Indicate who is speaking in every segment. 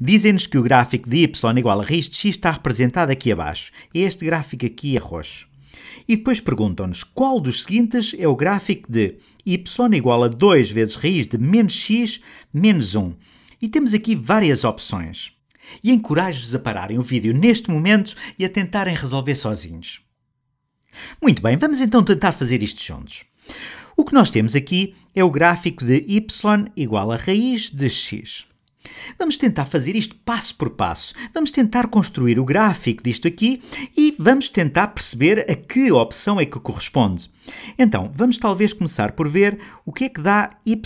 Speaker 1: Dizem-nos que o gráfico de y igual a raiz de x está representado aqui abaixo. É este gráfico aqui é roxo. E depois perguntam-nos qual dos seguintes é o gráfico de y igual a 2 vezes raiz de menos x menos 1. E temos aqui várias opções. E encorajo-vos a pararem o vídeo neste momento e a tentarem resolver sozinhos. Muito bem, vamos então tentar fazer isto juntos. O que nós temos aqui é o gráfico de y igual a raiz de x. Vamos tentar fazer isto passo por passo. Vamos tentar construir o gráfico disto aqui e vamos tentar perceber a que opção é que corresponde. Então, vamos talvez começar por ver o que é que dá y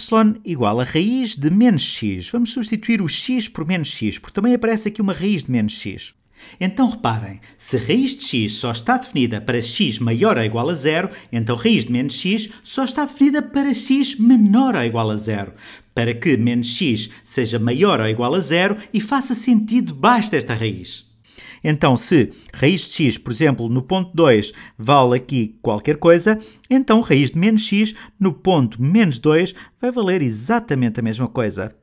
Speaker 1: igual a raiz de menos x. Vamos substituir o x por menos x, porque também aparece aqui uma raiz de menos x. Então reparem, se raiz de x só está definida para x maior ou igual a zero, então raiz de menos x só está definida para x menor ou igual a zero. Para que menos x seja maior ou igual a zero e faça sentido basta esta raiz. Então, se raiz de x, por exemplo, no ponto 2 vale aqui qualquer coisa, então raiz de menos x no ponto menos 2 vai valer exatamente a mesma coisa.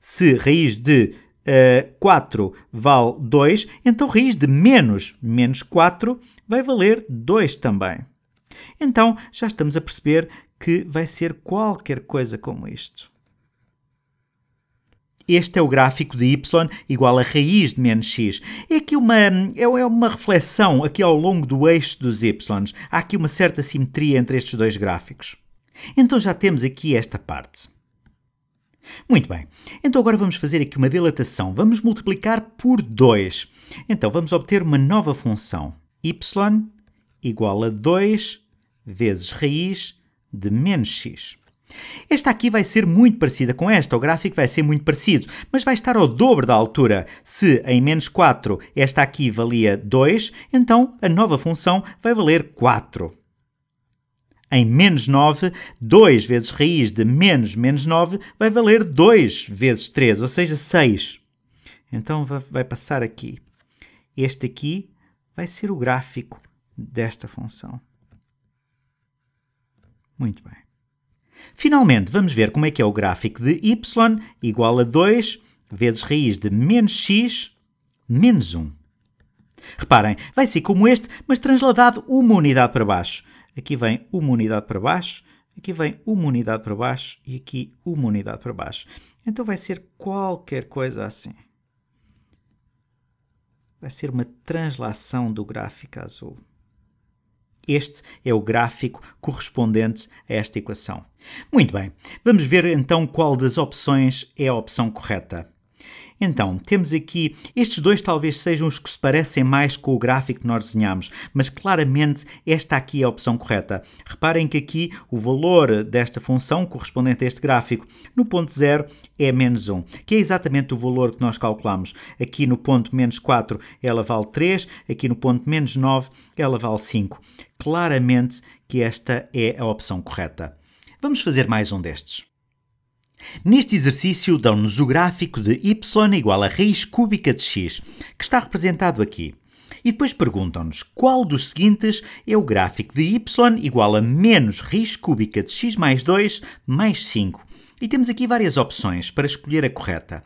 Speaker 1: Se raiz de uh, 4 vale 2, então raiz de menos menos 4 vai valer 2 também. Então já estamos a perceber que vai ser qualquer coisa como isto. Este é o gráfico de y igual a raiz de menos x. É aqui uma, é, é uma reflexão aqui ao longo do eixo dos y. Há aqui uma certa simetria entre estes dois gráficos. Então já temos aqui esta parte. Muito bem, então agora vamos fazer aqui uma dilatação. Vamos multiplicar por 2. Então vamos obter uma nova função. y igual a 2 vezes raiz de menos x. Esta aqui vai ser muito parecida com esta, o gráfico vai ser muito parecido, mas vai estar ao dobro da altura. Se em menos 4 esta aqui valia 2, então a nova função vai valer 4 em menos 9, 2 vezes raiz de menos menos 9 vai valer 2 vezes 3, ou seja, 6. Então vai passar aqui. Este aqui vai ser o gráfico desta função. Muito bem. Finalmente, vamos ver como é que é o gráfico de y igual a 2 vezes raiz de menos x menos 1. Reparem, vai ser como este, mas transladado uma unidade para baixo. Aqui vem uma unidade para baixo, aqui vem uma unidade para baixo e aqui uma unidade para baixo. Então vai ser qualquer coisa assim. Vai ser uma translação do gráfico azul. Este é o gráfico correspondente a esta equação. Muito bem, vamos ver então qual das opções é a opção correta. Então, temos aqui, estes dois talvez sejam os que se parecem mais com o gráfico que nós desenhamos, mas claramente esta aqui é a opção correta. Reparem que aqui o valor desta função correspondente a este gráfico no ponto 0 é menos 1, que é exatamente o valor que nós calculamos. Aqui no ponto menos 4 ela vale 3, aqui no ponto menos 9 ela vale 5. Claramente que esta é a opção correta. Vamos fazer mais um destes. Neste exercício, dão-nos o gráfico de y igual a raiz cúbica de x, que está representado aqui. E depois perguntam-nos qual dos seguintes é o gráfico de y igual a menos raiz cúbica de x mais 2 mais 5. E temos aqui várias opções para escolher a correta.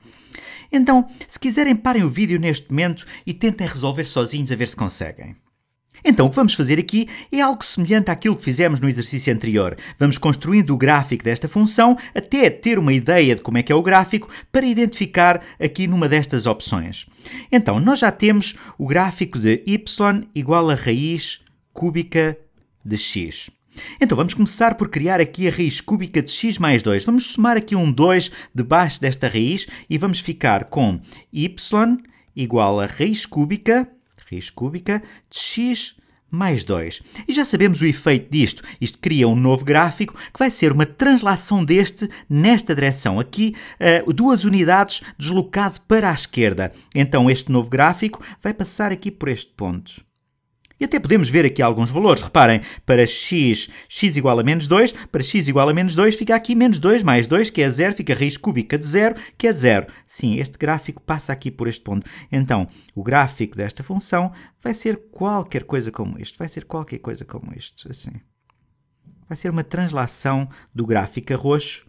Speaker 1: Então, se quiserem, parem o vídeo neste momento e tentem resolver sozinhos a ver se conseguem. Então o que vamos fazer aqui é algo semelhante àquilo que fizemos no exercício anterior. Vamos construindo o gráfico desta função até ter uma ideia de como é que é o gráfico para identificar aqui numa destas opções. Então nós já temos o gráfico de y igual a raiz cúbica de x. Então vamos começar por criar aqui a raiz cúbica de x mais 2. Vamos somar aqui um 2 debaixo desta raiz e vamos ficar com y igual a raiz cúbica raiz cúbica de x mais 2. E já sabemos o efeito disto. Isto cria um novo gráfico que vai ser uma translação deste nesta direção. Aqui, eh, duas unidades deslocado para a esquerda. Então, este novo gráfico vai passar aqui por este ponto. E até podemos ver aqui alguns valores. Reparem, para x, x igual a menos 2, para x igual a menos 2 fica aqui menos 2 mais 2, que é 0, fica raiz cúbica de 0, que é 0. Sim, este gráfico passa aqui por este ponto. Então, o gráfico desta função vai ser qualquer coisa como isto, vai ser qualquer coisa como isto, assim. Vai ser uma translação do gráfico a roxo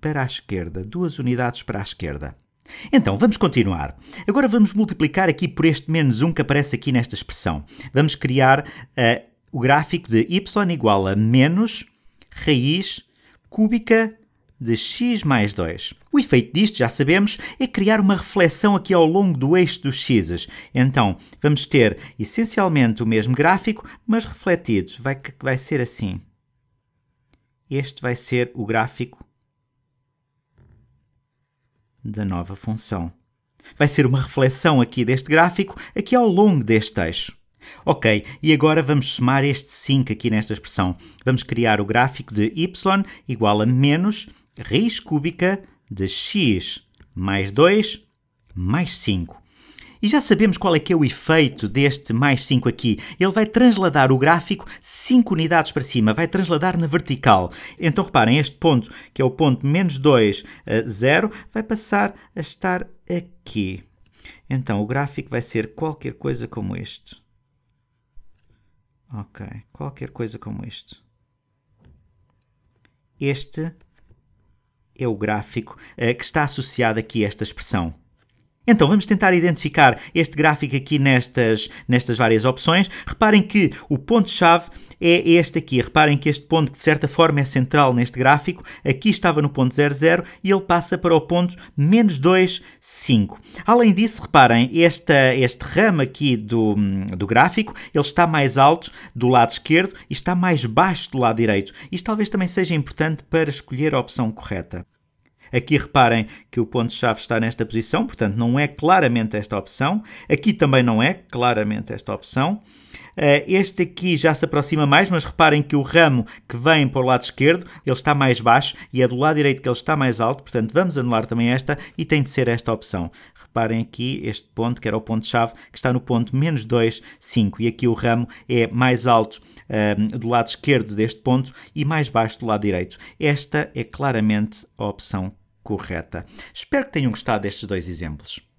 Speaker 1: para a esquerda, duas unidades para a esquerda. Então, vamos continuar. Agora vamos multiplicar aqui por este menos 1 que aparece aqui nesta expressão. Vamos criar uh, o gráfico de y igual a menos raiz cúbica de x mais 2. O efeito disto, já sabemos, é criar uma reflexão aqui ao longo do eixo dos x's. Então, vamos ter essencialmente o mesmo gráfico, mas refletido. Vai, vai ser assim. Este vai ser o gráfico da nova função. Vai ser uma reflexão aqui deste gráfico, aqui ao longo deste eixo Ok, e agora vamos somar este 5 aqui nesta expressão. Vamos criar o gráfico de y igual a menos raiz cúbica de x mais 2 mais 5. E já sabemos qual é que é o efeito deste mais 5 aqui. Ele vai transladar o gráfico 5 unidades para cima, vai transladar na vertical. Então reparem, este ponto, que é o ponto menos 2, 0, eh, vai passar a estar aqui. Então o gráfico vai ser qualquer coisa como este. Ok, qualquer coisa como este. Este é o gráfico uh, que está associado aqui a esta expressão. Então vamos tentar identificar este gráfico aqui nestas, nestas várias opções. Reparem que o ponto-chave é este aqui. Reparem que este ponto, que de certa forma é central neste gráfico, aqui estava no ponto 00 e ele passa para o ponto menos 25. Além disso, reparem, esta, este ramo aqui do, do gráfico, ele está mais alto do lado esquerdo e está mais baixo do lado direito. Isto talvez também seja importante para escolher a opção correta. Aqui reparem que o ponto-chave está nesta posição, portanto não é claramente esta opção. Aqui também não é claramente esta opção. Eh, este aqui já se aproxima mais, mas reparem que o ramo que vem para o lado esquerdo, ele está mais baixo e é do lado direito que ele está mais alto, portanto vamos anular também esta e tem de ser esta opção. Reparem aqui este ponto, que era o ponto-chave, que está no ponto menos 2, 5 e aqui o ramo é mais alto um, ehm, do lado esquerdo deste ponto e mais baixo do lado direito. Esta é claramente a opção correta. Espero que tenham gostado destes dois exemplos.